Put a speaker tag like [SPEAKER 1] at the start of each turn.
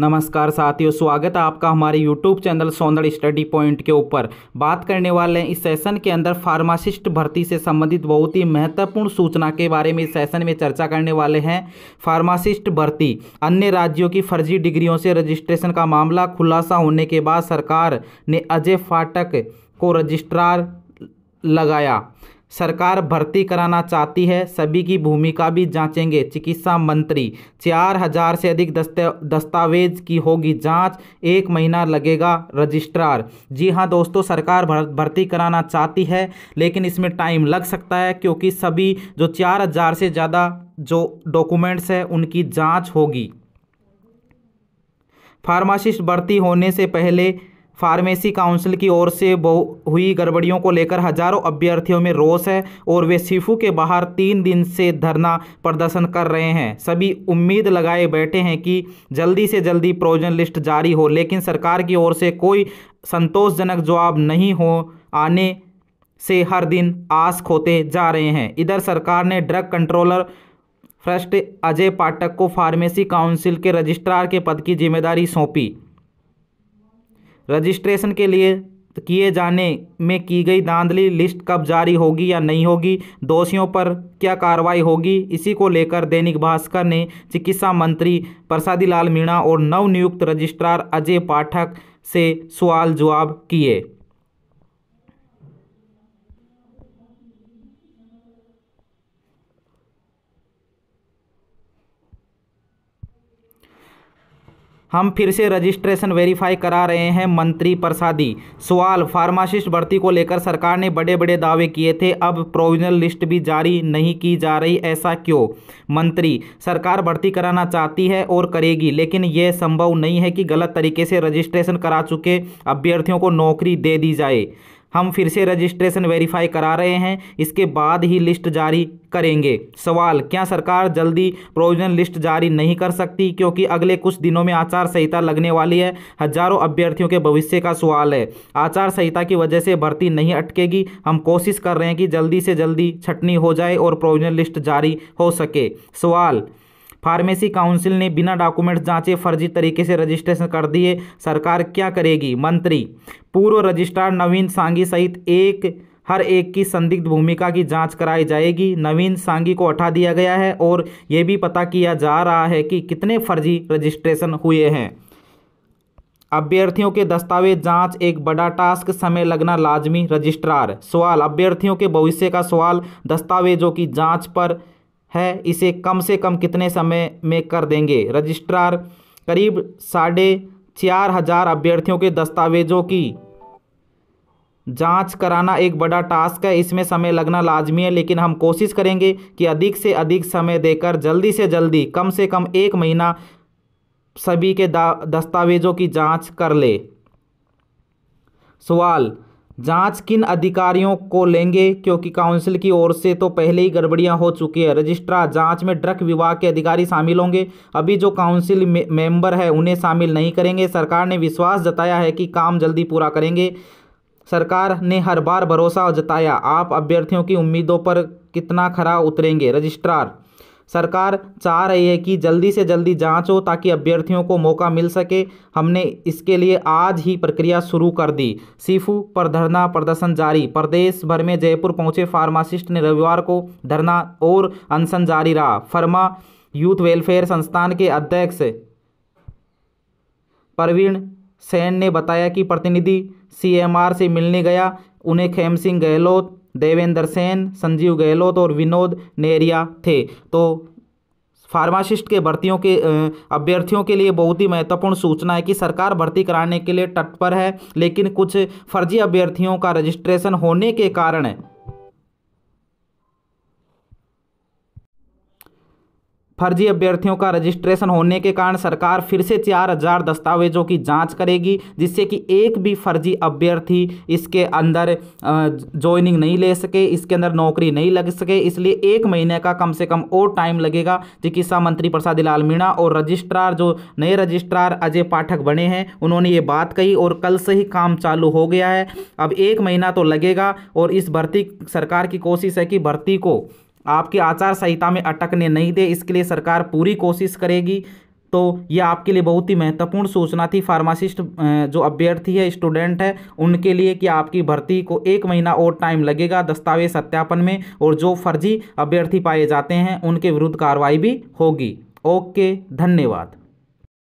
[SPEAKER 1] नमस्कार साथियों स्वागत है आपका हमारे YouTube channel Saundarya study point के ऊपर बात करने वाले हैं इस सेशन के अंदर फार्मासिस्ट भर्ती से संबंधित बहुत ही महत्वपूर्ण सूचना के बारे में इस सेशन में चर्चा करने वाले हैं फार्मासिस्ट भर्ती अन्य राज्यों की फर्जी डिग्रियों से रजिस्ट्रेशन का मामला खुलासा होने के बाद सरकार ने अजय फाटक को रजिस्ट्रार लगाया सरकार भर्ती कराना चाहती है सभी की भूमिका भी जांचेंगे चिकित्सा मंत्री चार हजार से अधिक दस्तावेज की होगी जांच एक महीना लगेगा रजिस्ट्रार जी हाँ दोस्तों सरकार भर्ती कराना चाहती है लेकिन इसमें टाइम लग सकता है क्योंकि सभी जो चार हजार से ज़्यादा जो डॉक्यूमेंट्स हैं उनकी जाँच होगी फार्मासिस्ट भर्ती होने से पहले फार्मेसी काउंसिल की ओर से बहु हुई गड़बड़ियों को लेकर हजारों अभ्यर्थियों में रोष है और वे सिफू के बाहर तीन दिन से धरना प्रदर्शन कर रहे हैं सभी उम्मीद लगाए बैठे हैं कि जल्दी से जल्दी प्रोजन लिस्ट जारी हो लेकिन सरकार की ओर से कोई संतोषजनक जवाब नहीं हो आने से हर दिन आस खोते जा रहे हैं इधर सरकार ने drug controller first Ajay Pathak को फार्मेसी काउंसिल के रजिस्ट्रार के पद की जिम्मेदारी सौंपी रजिस्ट्रेशन के लिए किए जाने में की गई दांधली लिस्ट कब जारी होगी या नहीं होगी दोषियों पर क्या कार्रवाई होगी इसी को लेकर दैनिक भास्कर ने चिकित्सा मंत्री प्रसादी लाल मीणा और नवनियुक्त रजिस्ट्रार अजय पाठक से सवाल जवाब किए हम फिर से रजिस्ट्रेशन वेरीफाई करा रहे हैं मंत्री प्रसादी सवाल फार्मासिस्ट भर्ती को लेकर सरकार ने बड़े बड़े दावे किए थे अब प्रोविजनल लिस्ट भी जारी नहीं की जा रही ऐसा क्यों मंत्री सरकार भर्ती कराना चाहती है और करेगी लेकिन यह संभव नहीं है कि गलत तरीके से रजिस्ट्रेशन करा चुके अभ्यर्थियों को नौकरी दे दी जाए हम फिर से रजिस्ट्रेशन वेरीफाई करा रहे हैं इसके बाद ही लिस्ट जारी करेंगे सवाल क्या सरकार जल्दी प्रोविजन लिस्ट जारी नहीं कर सकती क्योंकि अगले कुछ दिनों में आचार संहिता लगने वाली है हजारों अभ्यर्थियों के भविष्य का सवाल है आचार संहिता की वजह से भर्ती नहीं अटकेगी हम कोशिश कर रहे हैं कि जल्दी से जल्दी छटनी हो जाए और प्रोविजन लिस्ट जारी हो सके सवाल फार्मेसी काउंसिल ने बिना डॉक्यूमेंट्स जांचे फर्जी तरीके से रजिस्ट्रेशन कर दिए सरकार क्या करेगी मंत्री पूर्व रजिस्ट्रार नवीन सांगी सहित एक हर एक की संदिग्ध भूमिका की जांच कराई जाएगी नवीन सांगी को हटा दिया गया है और ये भी पता किया जा रहा है कि कितने फर्जी रजिस्ट्रेशन हुए हैं अभ्यर्थियों के दस्तावेज जांच एक बड़ा टास्क समय लगना लाजमी रजिस्ट्रार सवाल अभ्यर्थियों के भविष्य का सवाल दस्तावेजों की जांच पर है इसे कम से कम कितने समय में कर देंगे रजिस्ट्रार करीब साढ़े चार हजार अभ्यर्थियों के दस्तावेजों की जांच कराना एक बड़ा टास्क है इसमें समय लगना लाजमी है लेकिन हम कोशिश करेंगे कि अधिक से अधिक समय देकर जल्दी से जल्दी कम से कम एक महीना सभी के दस्तावेजों की जांच कर ले सवाल जांच किन अधिकारियों को लेंगे क्योंकि काउंसिल की ओर से तो पहले ही गड़बड़ियां हो चुकी है रजिस्ट्रार जांच में ड्रग विभाग के अधिकारी शामिल होंगे अभी जो काउंसिल मेंबर है उन्हें शामिल नहीं करेंगे सरकार ने विश्वास जताया है कि काम जल्दी पूरा करेंगे सरकार ने हर बार भरोसा जताया आप अभ्यर्थियों की उम्मीदों पर कितना खरा उतरेंगे रजिस्ट्रार सरकार चाह रही है कि जल्दी से जल्दी जाँच हो ताकि अभ्यर्थियों को मौका मिल सके हमने इसके लिए आज ही प्रक्रिया शुरू कर दी सीफू पर धरना प्रदर्शन जारी प्रदेश भर में जयपुर पहुंचे फार्मासिस्ट ने रविवार को धरना और अनशन जारी रहा फर्मा यूथ वेलफेयर संस्थान के अध्यक्ष प्रवीण सेन ने बताया कि प्रतिनिधि सीएमआर से मिलने गया उन्हें खेम सिंह गहलोत देवेंद्र सेन संजीव गहलोत और विनोद नेरिया थे तो फार्मासिस्ट के भर्तियों के अभ्यर्थियों के लिए बहुत ही महत्वपूर्ण सूचना है कि सरकार भर्ती कराने के लिए तत्पर है लेकिन कुछ फर्जी अभ्यर्थियों का रजिस्ट्रेशन होने के कारण फर्जी अभ्यर्थियों का रजिस्ट्रेशन होने के कारण सरकार फिर से चार हजार दस्तावेजों की जांच करेगी जिससे कि एक भी फर्जी अभ्यर्थी इसके अंदर ज्वाइनिंग नहीं ले सके इसके अंदर नौकरी नहीं लग सके इसलिए एक महीने का कम से कम और टाइम लगेगा चिकित्सा मंत्री प्रसाद लाल मीणा और रजिस्ट्रार जो नए रजिस्ट्रार अजय पाठक बने हैं उन्होंने ये बात कही और कल से ही काम चालू हो गया है अब एक महीना तो लगेगा और इस भर्ती सरकार की कोशिश है कि भर्ती को आपके आचार संहिता में अटकने नहीं दे इसके लिए सरकार पूरी कोशिश करेगी तो यह आपके लिए बहुत ही महत्वपूर्ण सूचना थी फार्मासिस्ट जो अभ्यर्थी है स्टूडेंट है उनके लिए कि आपकी भर्ती को एक महीना और टाइम लगेगा दस्तावेज सत्यापन में और जो फर्जी अभ्यर्थी पाए जाते हैं उनके विरुद्ध कार्रवाई भी होगी ओके धन्यवाद